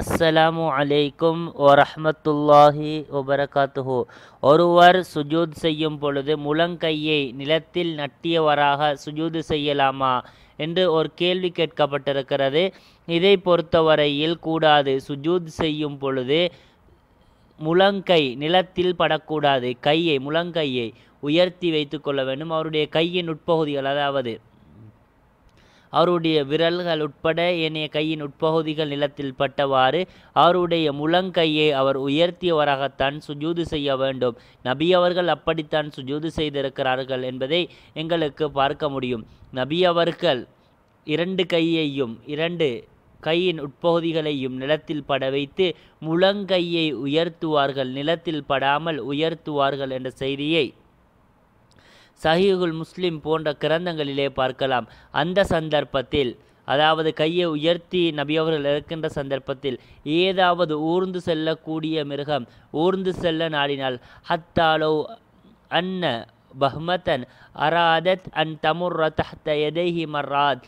अस्सलाम அலைக்கும் வரஹமத்துல்லாஹி உபரகாத்துஹு ஒருவர் சுஜூத் செய்யும் பொழுது முழங்கையை நிலத்தில் நட்டியவராக சுஜூது செய்யலாமா என்று ஒரு கேள்வி கேட்கப்பட்டிருக்கிறது இதை பொறுத்தவரையில் கூடாது சுஜூத் செய்யும் பொழுது முழங்கை நிலத்தில் படக்கூடாது கையை முழங்கையை உயர்த்தி வைத்துக்கொள்ள வேண்டும் அவருடைய கையின் உட்பகுதிகள் அதாவது அவருடைய விரல்கள் உட்பட ஏனைய கையின் உட்பகுதிகள் நிலத்தில் பட்டவாறு அவருடைய முழங்கையை அவர் உயர்த்தியவராகத்தான் சுஜூது செய்ய வேண்டும் நபி அவர்கள் அப்படித்தான் சுஜூது செய்திருக்கிறார்கள் என்பதை எங்களுக்கு பார்க்க முடியும் நபி அவர்கள் இரண்டு கையையும் இரண்டு கையின் உட்பகுதிகளையும் நிலத்தில் பட வைத்து முழங்கையை உயர்த்துவார்கள் நிலத்தில் படாமல் உயர்த்துவார்கள் என்ற செய்தியை சஹீகுல் முஸ்லிம் போன்ற கிரந்தங்களிலே பார்க்கலாம் அந்த சந்தர்ப்பத்தில் அதாவது கையை உயர்த்தி நபி அவர்கள் இருக்கின்ற சந்தர்ப்பத்தில் ஏதாவது ஊர்ந்து செல்லக்கூடிய மிருகம் ஊர்ந்து செல்ல நாடினால் ஹத்தாலோ அன்ன பஹ்மதன் அராதத் அன் தமுர் தஹ்த எதைஹி மர்ராத்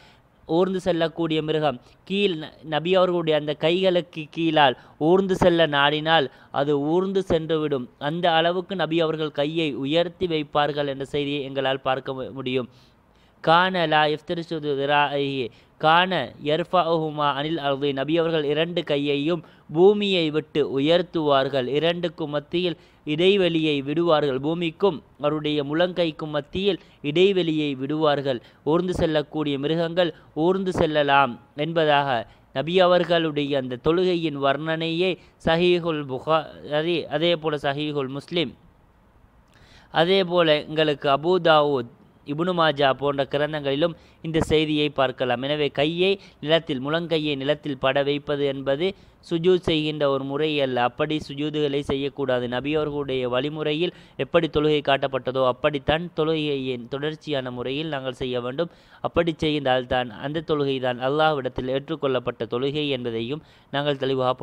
ஊர்ந்து செல்லக்கூடிய மிருகம் கீழ் நபி அவர்களுடைய அந்த கைகளுக்கு கீழால் ஊர்ந்து செல்ல நாடினால் அது ஊர்ந்து சென்றுவிடும் அந்த அளவுக்கு நபி அவர்கள் கையை உயர்த்தி வைப்பார்கள் என்ற செய்தியை எங்களால் பார்க்க முடியும் கான லா இஃப்தரிசுது திராஹி கான எர்ஃபஹுமா அனில் அருதி நபி அவர்கள் இரண்டு கையையும் பூமியை விட்டு உயர்த்துவார்கள் இரண்டுக்கும் மத்தியில் இடைவெளியை விடுவார்கள் பூமிக்கும் அவருடைய முழங்கைக்கும் மத்தியில் இடைவெளியை விடுவார்கள் ஊர்ந்து செல்லக்கூடிய மிருகங்கள் ஊர்ந்து செல்லலாம் என்பதாக நபி அவர்களுடைய அந்த தொழுகையின் வர்ணனையே சஹீஹுல் புகாரி அதே போல் சஹீஹுல் முஸ்லீம் அதே போல் எங்களுக்கு அபு தாவூத் இபுனுமாஜா போன்ற கிரந்தங்களிலும் இந்த செய்தியை பார்க்கலாம் எனவே கையை நிலத்தில் முழங்கையை நிலத்தில் பட வைப்பது என்பது சுஜூத் செய்கின்ற ஒரு முறை அல்ல அப்படி சுஜூதுகளை செய்யக்கூடாது நபியவர்களுடைய வழிமுறையில் எப்படி தொழுகை காட்டப்பட்டதோ அப்படித்தான் தொழுகையின் தொடர்ச்சியான முறையில் நாங்கள் செய்ய வேண்டும் அப்படி செய்தால்தான் அந்த தொழுகை தான் அல்லாஹ்விடத்தில் ஏற்றுக்கொள்ளப்பட்ட தொழுகை என்பதையும் நாங்கள் தெளிவாக